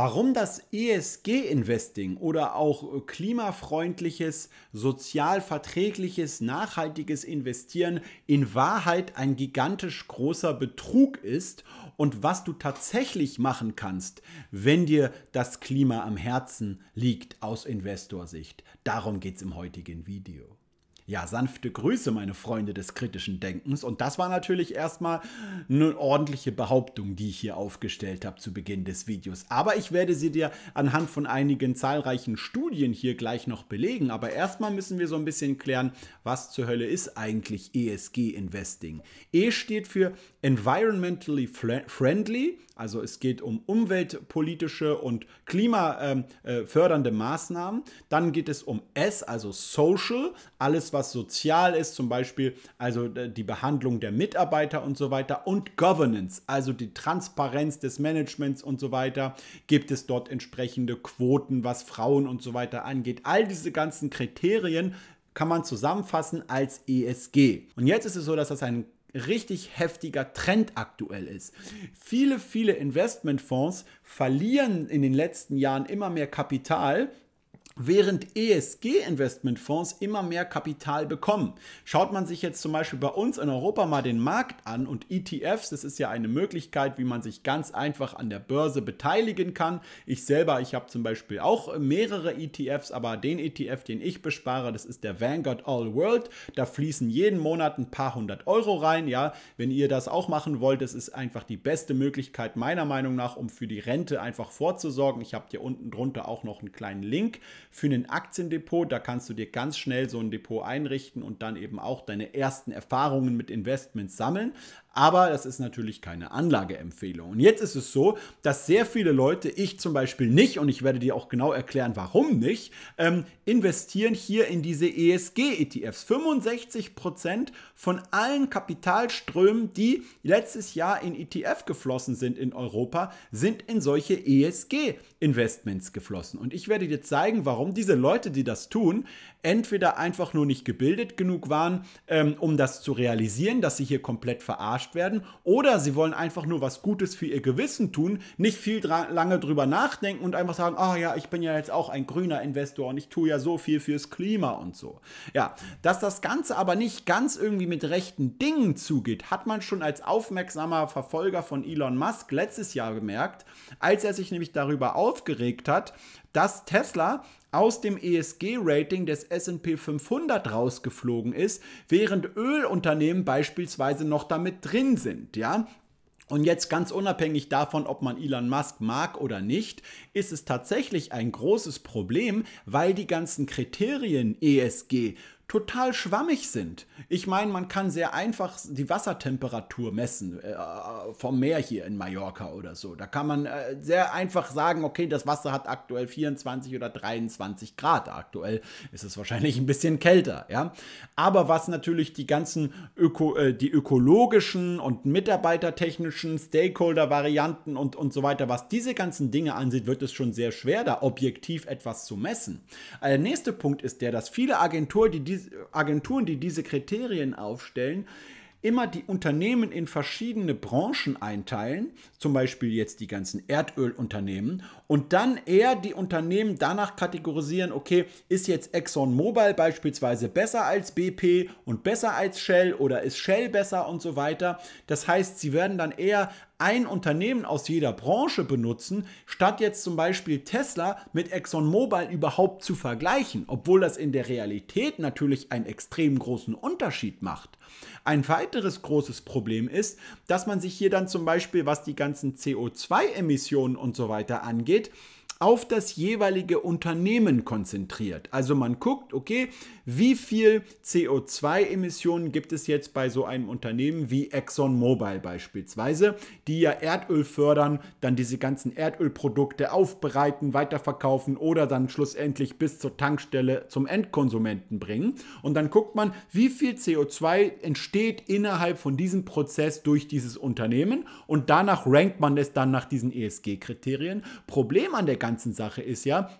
Warum das ESG-Investing oder auch äh, klimafreundliches, sozial verträgliches, nachhaltiges Investieren in Wahrheit ein gigantisch großer Betrug ist und was du tatsächlich machen kannst, wenn dir das Klima am Herzen liegt aus Investorsicht. Darum geht es im heutigen Video. Ja, sanfte Grüße, meine Freunde des kritischen Denkens. Und das war natürlich erstmal eine ordentliche Behauptung, die ich hier aufgestellt habe zu Beginn des Videos. Aber ich werde sie dir anhand von einigen zahlreichen Studien hier gleich noch belegen. Aber erstmal müssen wir so ein bisschen klären, was zur Hölle ist eigentlich ESG Investing. E steht für Environmentally Friendly, also es geht um umweltpolitische und klimafördernde ähm, äh, Maßnahmen. Dann geht es um S, also Social, alles was sozial ist, zum Beispiel also äh, die Behandlung der Mitarbeiter und so weiter und Governance, also die Transparenz des Managements und so weiter, gibt es dort entsprechende Quoten, was Frauen und so weiter angeht. All diese ganzen Kriterien kann man zusammenfassen als ESG. Und jetzt ist es so, dass das ein richtig heftiger Trend aktuell ist. Viele, viele Investmentfonds verlieren in den letzten Jahren immer mehr Kapital, während ESG-Investmentfonds immer mehr Kapital bekommen. Schaut man sich jetzt zum Beispiel bei uns in Europa mal den Markt an und ETFs, das ist ja eine Möglichkeit, wie man sich ganz einfach an der Börse beteiligen kann. Ich selber, ich habe zum Beispiel auch mehrere ETFs, aber den ETF, den ich bespare, das ist der Vanguard All World. Da fließen jeden Monat ein paar hundert Euro rein. Ja, wenn ihr das auch machen wollt, das ist einfach die beste Möglichkeit meiner Meinung nach, um für die Rente einfach vorzusorgen. Ich habe hier unten drunter auch noch einen kleinen Link für ein Aktiendepot. Da kannst du dir ganz schnell so ein Depot einrichten und dann eben auch deine ersten Erfahrungen mit Investments sammeln aber das ist natürlich keine Anlageempfehlung. Und jetzt ist es so, dass sehr viele Leute, ich zum Beispiel nicht, und ich werde dir auch genau erklären, warum nicht, ähm, investieren hier in diese ESG-ETFs. 65% von allen Kapitalströmen, die letztes Jahr in ETF geflossen sind in Europa, sind in solche ESG-Investments geflossen. Und ich werde dir zeigen, warum diese Leute, die das tun, entweder einfach nur nicht gebildet genug waren, ähm, um das zu realisieren, dass sie hier komplett verarscht werden, oder sie wollen einfach nur was Gutes für ihr Gewissen tun, nicht viel dra lange drüber nachdenken und einfach sagen, oh ja, ich bin ja jetzt auch ein grüner Investor und ich tue ja so viel fürs Klima und so. Ja, dass das Ganze aber nicht ganz irgendwie mit rechten Dingen zugeht, hat man schon als aufmerksamer Verfolger von Elon Musk letztes Jahr gemerkt, als er sich nämlich darüber aufgeregt hat, dass Tesla aus dem ESG-Rating des SP 500 rausgeflogen ist, während Ölunternehmen beispielsweise noch damit drin sind, ja? Und jetzt ganz unabhängig davon, ob man Elon Musk mag oder nicht, ist es tatsächlich ein großes Problem, weil die ganzen Kriterien ESG total schwammig sind. Ich meine, man kann sehr einfach die Wassertemperatur messen äh, vom Meer hier in Mallorca oder so. Da kann man äh, sehr einfach sagen, okay, das Wasser hat aktuell 24 oder 23 Grad. Aktuell ist es wahrscheinlich ein bisschen kälter, ja. Aber was natürlich die ganzen Öko, äh, die ökologischen und mitarbeitertechnischen Stakeholder-Varianten und, und so weiter, was diese ganzen Dinge ansieht, wird es schon sehr schwer, da objektiv etwas zu messen. Der äh, nächste Punkt ist der, dass viele Agenturen, die diese diese Agenturen, die diese Kriterien aufstellen, immer die Unternehmen in verschiedene Branchen einteilen, zum Beispiel jetzt die ganzen Erdölunternehmen, und dann eher die Unternehmen danach kategorisieren, okay, ist jetzt ExxonMobil beispielsweise besser als BP und besser als Shell oder ist Shell besser und so weiter. Das heißt, sie werden dann eher ein Unternehmen aus jeder Branche benutzen, statt jetzt zum Beispiel Tesla mit ExxonMobil überhaupt zu vergleichen, obwohl das in der Realität natürlich einen extrem großen Unterschied macht. Ein weiteres großes Problem ist, dass man sich hier dann zum Beispiel, was die ganzen CO2-Emissionen und so weiter angeht, auf das jeweilige Unternehmen konzentriert. Also man guckt, okay, wie viel CO2-Emissionen gibt es jetzt bei so einem Unternehmen wie ExxonMobil beispielsweise, die ja Erdöl fördern, dann diese ganzen Erdölprodukte aufbereiten, weiterverkaufen oder dann schlussendlich bis zur Tankstelle zum Endkonsumenten bringen. Und dann guckt man, wie viel CO2 entsteht innerhalb von diesem Prozess durch dieses Unternehmen und danach rankt man es dann nach diesen ESG-Kriterien. Problem an der ganzen ganzen Sache ist ja,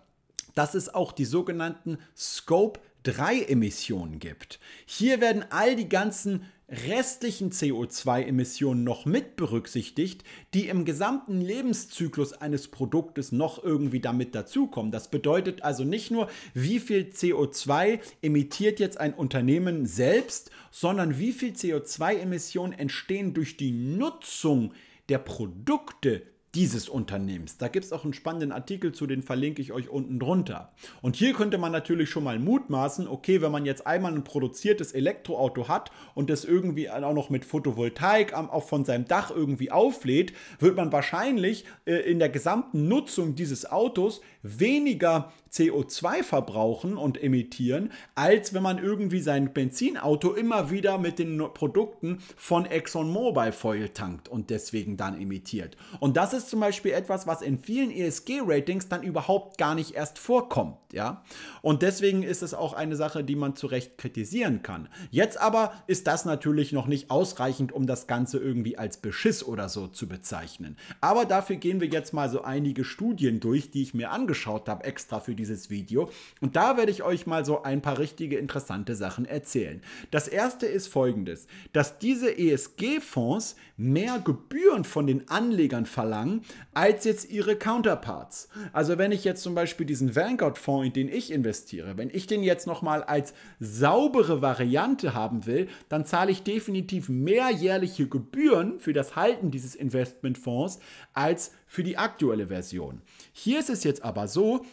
dass es auch die sogenannten Scope 3 Emissionen gibt. Hier werden all die ganzen restlichen CO2-Emissionen noch mit berücksichtigt, die im gesamten Lebenszyklus eines Produktes noch irgendwie damit dazukommen. Das bedeutet also nicht nur, wie viel CO2 emittiert jetzt ein Unternehmen selbst, sondern wie viel CO2-Emissionen entstehen durch die Nutzung der Produkte dieses Unternehmens. Da gibt es auch einen spannenden Artikel zu, den verlinke ich euch unten drunter. Und hier könnte man natürlich schon mal mutmaßen, okay, wenn man jetzt einmal ein produziertes Elektroauto hat und das irgendwie auch noch mit Photovoltaik auch von seinem Dach irgendwie auflädt, wird man wahrscheinlich äh, in der gesamten Nutzung dieses Autos weniger CO2 verbrauchen und emittieren, als wenn man irgendwie sein Benzinauto immer wieder mit den Produkten von ExxonMobil Foil tankt und deswegen dann emittiert. Und das ist zum Beispiel etwas, was in vielen ESG-Ratings dann überhaupt gar nicht erst vorkommt. Ja? Und deswegen ist es auch eine Sache, die man zu Recht kritisieren kann. Jetzt aber ist das natürlich noch nicht ausreichend, um das Ganze irgendwie als Beschiss oder so zu bezeichnen. Aber dafür gehen wir jetzt mal so einige Studien durch, die ich mir angeschaut habe, extra für die dieses Video. Und da werde ich euch mal so ein paar richtige interessante Sachen erzählen. Das erste ist folgendes, dass diese ESG-Fonds mehr Gebühren von den Anlegern verlangen, als jetzt ihre Counterparts. Also wenn ich jetzt zum Beispiel diesen Vanguard-Fonds, in den ich investiere, wenn ich den jetzt nochmal als saubere Variante haben will, dann zahle ich definitiv mehr jährliche Gebühren für das Halten dieses Investmentfonds als für die aktuelle Version. Hier ist es jetzt aber so,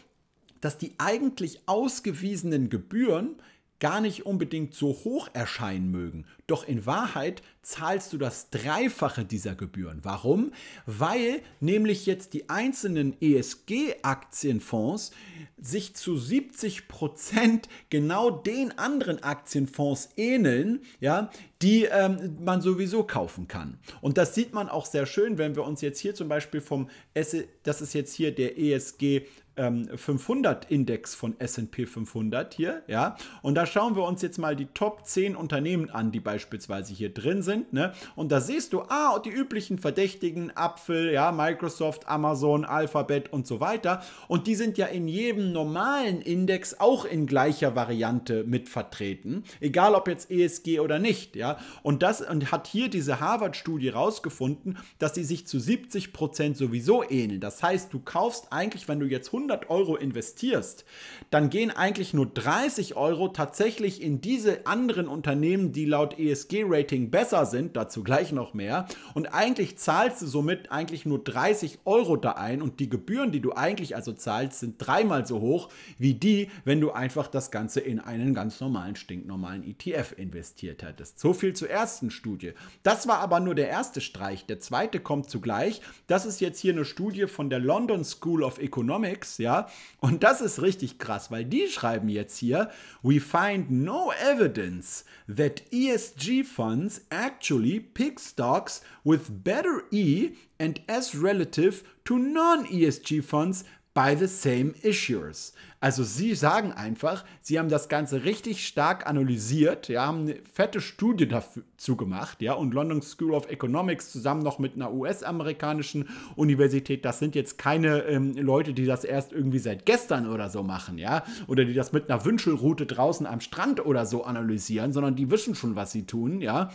dass die eigentlich ausgewiesenen Gebühren gar nicht unbedingt so hoch erscheinen mögen. Doch in Wahrheit zahlst du das Dreifache dieser Gebühren. Warum? Weil nämlich jetzt die einzelnen ESG-Aktienfonds sich zu 70 genau den anderen Aktienfonds ähneln, ja, die ähm, man sowieso kaufen kann. Und das sieht man auch sehr schön, wenn wir uns jetzt hier zum Beispiel vom, S das ist jetzt hier der ESG 500 ähm, Index von S&P 500 hier, ja, und da schauen wir uns jetzt mal die Top 10 Unternehmen an, die beispielsweise hier drin sind sind, ne? Und da siehst du, ah, die üblichen Verdächtigen, Apfel, ja, Microsoft, Amazon, Alphabet und so weiter. Und die sind ja in jedem normalen Index auch in gleicher Variante mit vertreten, egal ob jetzt ESG oder nicht, ja. Und das und hat hier diese Harvard-Studie rausgefunden, dass sie sich zu 70 Prozent sowieso ähneln. Das heißt, du kaufst eigentlich, wenn du jetzt 100 Euro investierst, dann gehen eigentlich nur 30 Euro tatsächlich in diese anderen Unternehmen, die laut ESG-Rating besser teuer sind, dazu gleich noch mehr. Und eigentlich zahlst du somit eigentlich nur 30 Euro da ein und die Gebühren, die du eigentlich also zahlst, sind dreimal so hoch wie die, wenn du einfach das Ganze in einen ganz normalen, stinknormalen ETF investiert hättest. So viel zur ersten Studie. Das war aber nur der erste Streich. Der zweite kommt zugleich. Das ist jetzt hier eine Studie von der London School of Economics, ja. Und das ist richtig krass, weil die schreiben jetzt hier, we find no evidence that ESG funds actually actually pick stocks with better E and S relative to non-ESG funds by the same issuers. Also sie sagen einfach, sie haben das Ganze richtig stark analysiert, ja, haben eine fette Studie dazu gemacht, ja, und London School of Economics zusammen noch mit einer US-amerikanischen Universität, das sind jetzt keine ähm, Leute, die das erst irgendwie seit gestern oder so machen, ja, oder die das mit einer Wünschelroute draußen am Strand oder so analysieren, sondern die wissen schon, was sie tun, ja.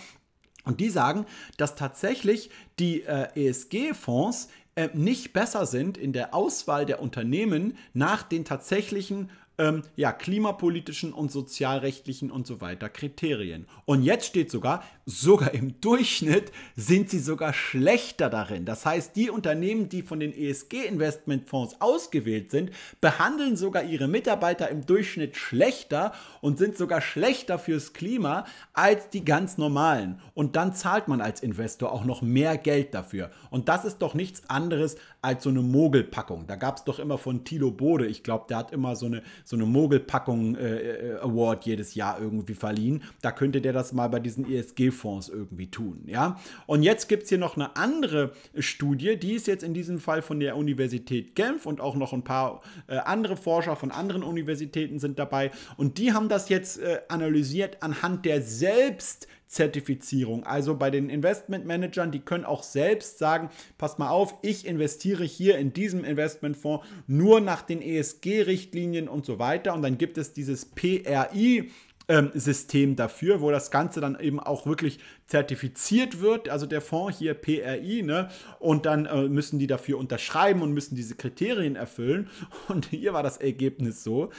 Und die sagen, dass tatsächlich die äh, ESG-Fonds äh, nicht besser sind in der Auswahl der Unternehmen nach den tatsächlichen ähm, ja, klimapolitischen und sozialrechtlichen und so weiter Kriterien. Und jetzt steht sogar, sogar im Durchschnitt sind sie sogar schlechter darin. Das heißt, die Unternehmen, die von den ESG-Investmentfonds ausgewählt sind, behandeln sogar ihre Mitarbeiter im Durchschnitt schlechter und sind sogar schlechter fürs Klima als die ganz normalen. Und dann zahlt man als Investor auch noch mehr Geld dafür. Und das ist doch nichts anderes als so eine Mogelpackung. Da gab es doch immer von Tilo Bode, ich glaube, der hat immer so eine, so eine Mogelpackung äh, äh, Award jedes Jahr irgendwie verliehen. Da könnte der das mal bei diesen ESG-Fonds irgendwie tun. Ja? Und jetzt gibt es hier noch eine andere Studie, die ist jetzt in diesem Fall von der Universität Genf und auch noch ein paar äh, andere Forscher von anderen Universitäten sind dabei. Und die haben das jetzt äh, analysiert anhand der selbst Zertifizierung. Also bei den Investmentmanagern, die können auch selbst sagen, passt mal auf, ich investiere hier in diesem Investmentfonds nur nach den ESG-Richtlinien und so weiter. Und dann gibt es dieses PRI, ähm, System dafür, wo das Ganze dann eben auch wirklich zertifiziert wird, also der Fonds hier PRI, ne? Und dann äh, müssen die dafür unterschreiben und müssen diese Kriterien erfüllen. Und hier war das Ergebnis so,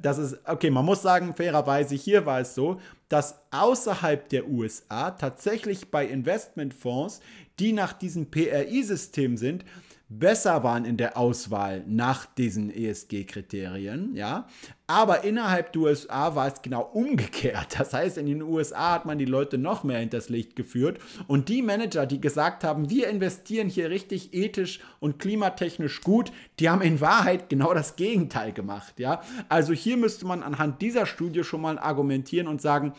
dass es, okay, man muss sagen, fairerweise, hier war es so, dass außerhalb der USA tatsächlich bei Investmentfonds, die nach diesem PRI-System sind, besser waren in der Auswahl nach diesen ESG-Kriterien, ja. Aber innerhalb der USA war es genau umgekehrt. Das heißt, in den USA hat man die Leute noch mehr hinters Licht geführt und die Manager, die gesagt haben, wir investieren hier richtig ethisch und klimatechnisch gut, die haben in Wahrheit genau das Gegenteil gemacht, ja. Also hier müsste man anhand dieser Studie schon mal argumentieren und sagen,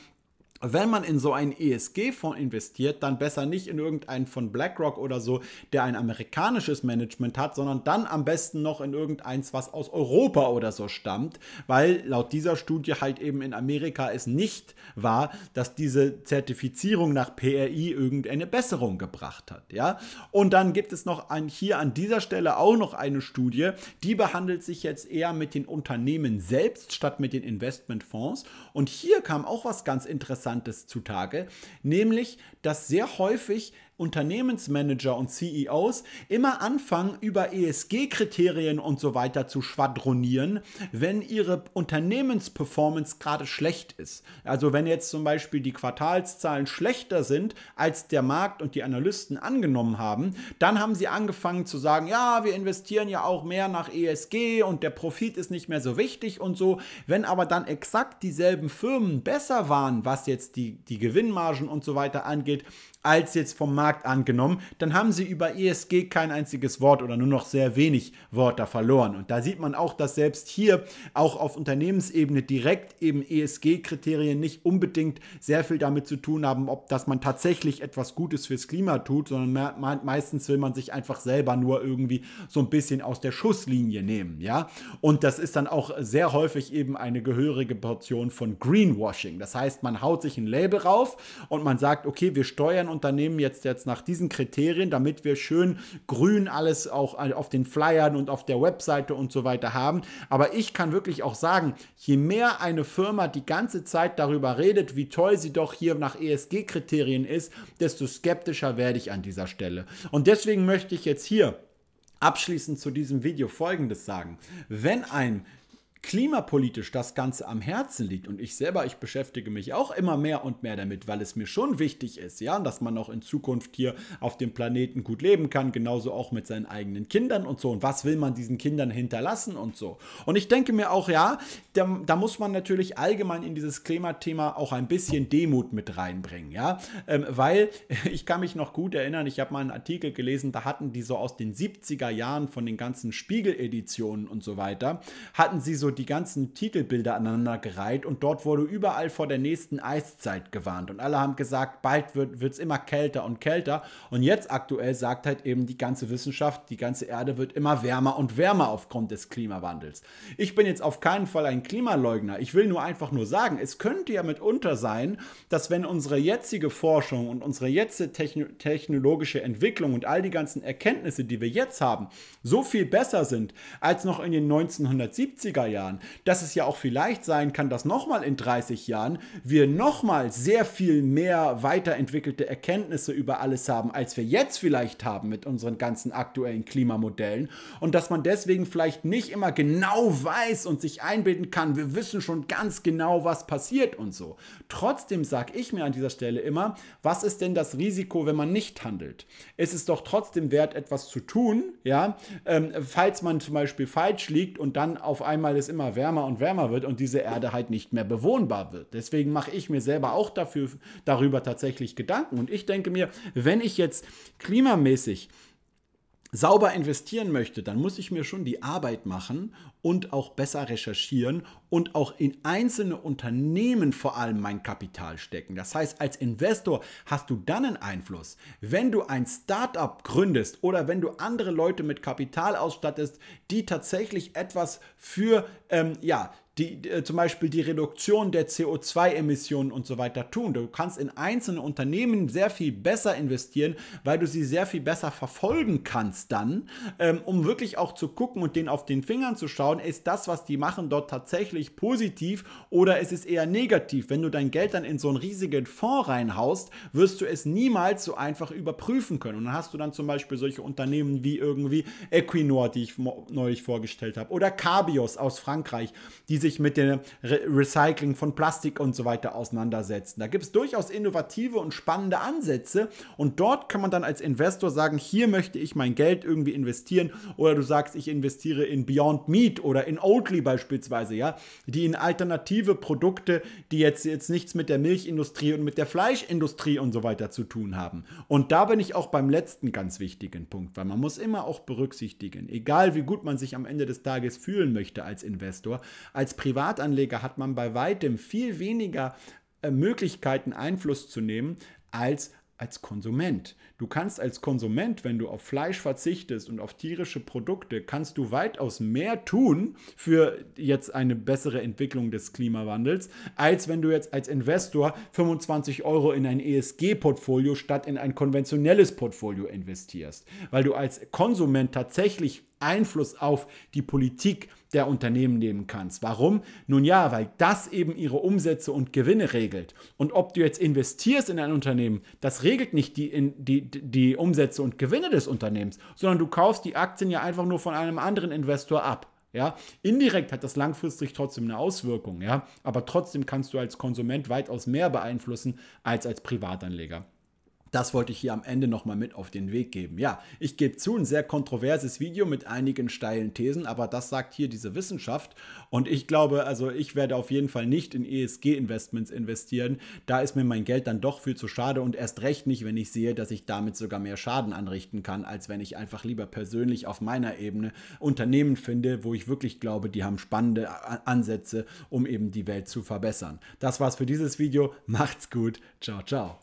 wenn man in so einen ESG-Fonds investiert, dann besser nicht in irgendeinen von BlackRock oder so, der ein amerikanisches Management hat, sondern dann am besten noch in irgendeins, was aus Europa oder so stammt, weil laut dieser Studie halt eben in Amerika es nicht war, dass diese Zertifizierung nach PRI irgendeine Besserung gebracht hat, ja? Und dann gibt es noch ein, hier an dieser Stelle auch noch eine Studie, die behandelt sich jetzt eher mit den Unternehmen selbst statt mit den Investmentfonds und hier kam auch was ganz interessantes Interessantes zutage, nämlich, dass sehr häufig Unternehmensmanager und CEOs immer anfangen, über ESG-Kriterien und so weiter zu schwadronieren, wenn ihre Unternehmensperformance gerade schlecht ist. Also wenn jetzt zum Beispiel die Quartalszahlen schlechter sind, als der Markt und die Analysten angenommen haben, dann haben sie angefangen zu sagen, ja, wir investieren ja auch mehr nach ESG und der Profit ist nicht mehr so wichtig und so. Wenn aber dann exakt dieselben Firmen besser waren, was jetzt die, die Gewinnmargen und so weiter angeht, als jetzt vom Markt Markt angenommen, dann haben sie über ESG kein einziges Wort oder nur noch sehr wenig Wörter verloren. Und da sieht man auch, dass selbst hier auch auf Unternehmensebene direkt eben ESG-Kriterien nicht unbedingt sehr viel damit zu tun haben, ob dass man tatsächlich etwas Gutes fürs Klima tut, sondern meistens will man sich einfach selber nur irgendwie so ein bisschen aus der Schusslinie nehmen, ja. Und das ist dann auch sehr häufig eben eine gehörige Portion von Greenwashing. Das heißt, man haut sich ein Label rauf und man sagt, okay, wir steuern Unternehmen jetzt der jetzt nach diesen Kriterien, damit wir schön grün alles auch auf den Flyern und auf der Webseite und so weiter haben. Aber ich kann wirklich auch sagen, je mehr eine Firma die ganze Zeit darüber redet, wie toll sie doch hier nach ESG-Kriterien ist, desto skeptischer werde ich an dieser Stelle. Und deswegen möchte ich jetzt hier abschließend zu diesem Video Folgendes sagen. Wenn ein klimapolitisch das Ganze am Herzen liegt und ich selber, ich beschäftige mich auch immer mehr und mehr damit, weil es mir schon wichtig ist, ja, dass man auch in Zukunft hier auf dem Planeten gut leben kann, genauso auch mit seinen eigenen Kindern und so und was will man diesen Kindern hinterlassen und so. Und ich denke mir auch, ja, da, da muss man natürlich allgemein in dieses Klimathema auch ein bisschen Demut mit reinbringen, ja, ähm, weil ich kann mich noch gut erinnern, ich habe mal einen Artikel gelesen, da hatten die so aus den 70er Jahren von den ganzen Spiegel-Editionen und so weiter, hatten sie so die ganzen Titelbilder aneinandergereiht und dort wurde überall vor der nächsten Eiszeit gewarnt. Und alle haben gesagt, bald wird es immer kälter und kälter. Und jetzt aktuell sagt halt eben die ganze Wissenschaft, die ganze Erde wird immer wärmer und wärmer aufgrund des Klimawandels. Ich bin jetzt auf keinen Fall ein Klimaleugner. Ich will nur einfach nur sagen, es könnte ja mitunter sein, dass wenn unsere jetzige Forschung und unsere jetzige Techn technologische Entwicklung und all die ganzen Erkenntnisse, die wir jetzt haben, so viel besser sind als noch in den 1970er Jahren, Jahren. Dass es ja auch vielleicht sein kann, dass nochmal in 30 Jahren wir nochmal sehr viel mehr weiterentwickelte Erkenntnisse über alles haben, als wir jetzt vielleicht haben mit unseren ganzen aktuellen Klimamodellen. Und dass man deswegen vielleicht nicht immer genau weiß und sich einbilden kann, wir wissen schon ganz genau, was passiert und so. Trotzdem sage ich mir an dieser Stelle immer, was ist denn das Risiko, wenn man nicht handelt? Ist Es doch trotzdem wert, etwas zu tun, ja, ähm, falls man zum Beispiel falsch liegt und dann auf einmal es immer wärmer und wärmer wird und diese Erde halt nicht mehr bewohnbar wird. Deswegen mache ich mir selber auch dafür, darüber tatsächlich Gedanken. Und ich denke mir, wenn ich jetzt klimamäßig sauber investieren möchte, dann muss ich mir schon die Arbeit machen und auch besser recherchieren und auch in einzelne Unternehmen vor allem mein Kapital stecken. Das heißt, als Investor hast du dann einen Einfluss. Wenn du ein Startup gründest oder wenn du andere Leute mit Kapital ausstattest, die tatsächlich etwas für ähm, ja, die, äh, zum Beispiel die Reduktion der CO2-Emissionen und so weiter tun. Du kannst in einzelne Unternehmen sehr viel besser investieren, weil du sie sehr viel besser verfolgen kannst dann, ähm, um wirklich auch zu gucken und denen auf den Fingern zu schauen, ist das, was die machen, dort tatsächlich positiv oder ist es eher negativ. Wenn du dein Geld dann in so einen riesigen Fonds reinhaust, wirst du es niemals so einfach überprüfen können. Und dann hast du dann zum Beispiel solche Unternehmen wie irgendwie Equinor, die ich neulich vorgestellt habe, oder Cabios aus Frankreich, die sich sich mit dem Re Recycling von Plastik und so weiter auseinandersetzen. Da gibt es durchaus innovative und spannende Ansätze und dort kann man dann als Investor sagen, hier möchte ich mein Geld irgendwie investieren oder du sagst, ich investiere in Beyond Meat oder in Oatly beispielsweise, ja, die in alternative Produkte, die jetzt, jetzt nichts mit der Milchindustrie und mit der Fleischindustrie und so weiter zu tun haben. Und da bin ich auch beim letzten ganz wichtigen Punkt, weil man muss immer auch berücksichtigen, egal wie gut man sich am Ende des Tages fühlen möchte als Investor, als als Privatanleger hat man bei weitem viel weniger äh, Möglichkeiten Einfluss zu nehmen als als Konsument. Du kannst als Konsument, wenn du auf Fleisch verzichtest und auf tierische Produkte, kannst du weitaus mehr tun für jetzt eine bessere Entwicklung des Klimawandels, als wenn du jetzt als Investor 25 Euro in ein ESG-Portfolio statt in ein konventionelles Portfolio investierst. Weil du als Konsument tatsächlich Einfluss auf die Politik der Unternehmen nehmen kannst. Warum? Nun ja, weil das eben ihre Umsätze und Gewinne regelt. Und ob du jetzt investierst in ein Unternehmen, das regelt nicht die, in, die, die Umsätze und Gewinne des Unternehmens, sondern du kaufst die Aktien ja einfach nur von einem anderen Investor ab. Ja, indirekt hat das langfristig trotzdem eine Auswirkung, ja, aber trotzdem kannst du als Konsument weitaus mehr beeinflussen als als Privatanleger. Das wollte ich hier am Ende nochmal mit auf den Weg geben. Ja, ich gebe zu, ein sehr kontroverses Video mit einigen steilen Thesen, aber das sagt hier diese Wissenschaft. Und ich glaube, also ich werde auf jeden Fall nicht in ESG-Investments investieren. Da ist mir mein Geld dann doch viel zu schade und erst recht nicht, wenn ich sehe, dass ich damit sogar mehr Schaden anrichten kann, als wenn ich einfach lieber persönlich auf meiner Ebene Unternehmen finde, wo ich wirklich glaube, die haben spannende Ansätze, um eben die Welt zu verbessern. Das war's für dieses Video. Macht's gut. Ciao, ciao.